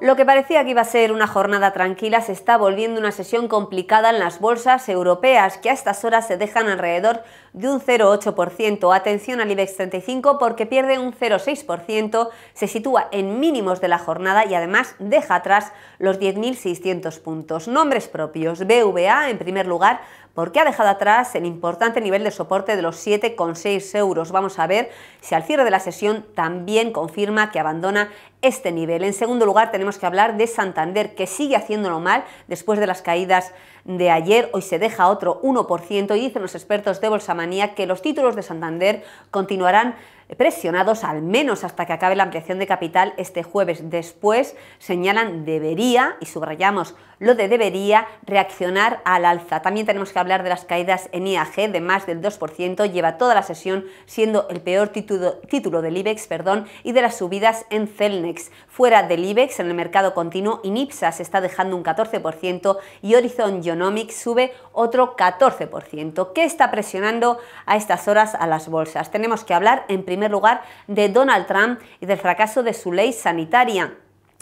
Lo que parecía que iba a ser una jornada tranquila se está volviendo una sesión complicada en las bolsas europeas, que a estas horas se dejan alrededor de un 0,8%. Atención al IBEX 35 porque pierde un 0,6%, se sitúa en mínimos de la jornada y además deja atrás los 10.600 puntos. Nombres propios. BVA, en primer lugar, porque ha dejado atrás el importante nivel de soporte de los 7,6 euros. Vamos a ver si al cierre de la sesión también confirma que abandona este nivel. En segundo lugar, tenemos que hablar de Santander, que sigue haciéndolo mal después de las caídas de ayer. Hoy se deja otro 1% y dicen los expertos de Bolsa Manía que los títulos de Santander continuarán presionados al menos hasta que acabe la ampliación de capital este jueves. Después señalan debería, y subrayamos lo de debería, reaccionar al alza. También tenemos que hablar de las caídas en IAG de más del 2%, lleva toda la sesión siendo el peor título, del IBEX perdón, y de las subidas en Celnex. Fuera del IBEX, en el mercado continuo, INIPSA se está dejando un 14% y Horizon Genomics sube otro 14%. ¿Qué está presionando a estas horas a las bolsas? Tenemos que hablar en primer primer lugar de Donald Trump y del fracaso de su ley sanitaria.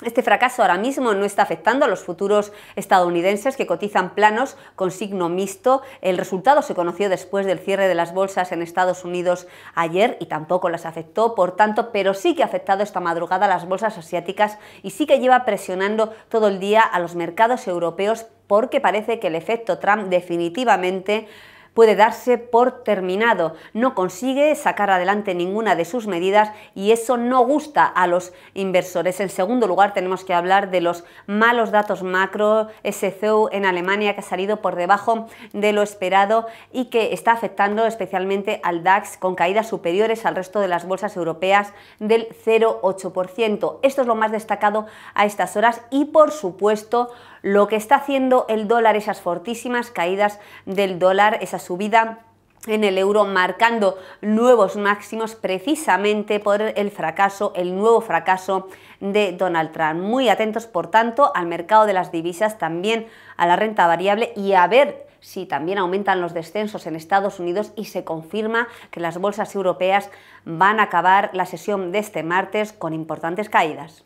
Este fracaso ahora mismo no está afectando a los futuros estadounidenses que cotizan planos con signo mixto. El resultado se conoció después del cierre de las bolsas en Estados Unidos ayer y tampoco las afectó, por tanto, pero sí que ha afectado esta madrugada a las bolsas asiáticas y sí que lleva presionando todo el día a los mercados europeos porque parece que el efecto Trump definitivamente puede darse por terminado. No consigue sacar adelante ninguna de sus medidas y eso no gusta a los inversores. En segundo lugar, tenemos que hablar de los malos datos macro, SCU e en Alemania que ha salido por debajo de lo esperado y que está afectando especialmente al DAX con caídas superiores al resto de las bolsas europeas del 0,8%. Esto es lo más destacado a estas horas y por supuesto lo que está haciendo el dólar, esas fortísimas caídas del dólar, esas subida en el euro marcando nuevos máximos precisamente por el fracaso, el nuevo fracaso de Donald Trump. Muy atentos, por tanto, al mercado de las divisas, también a la renta variable y a ver si también aumentan los descensos en Estados Unidos y se confirma que las bolsas europeas van a acabar la sesión de este martes con importantes caídas.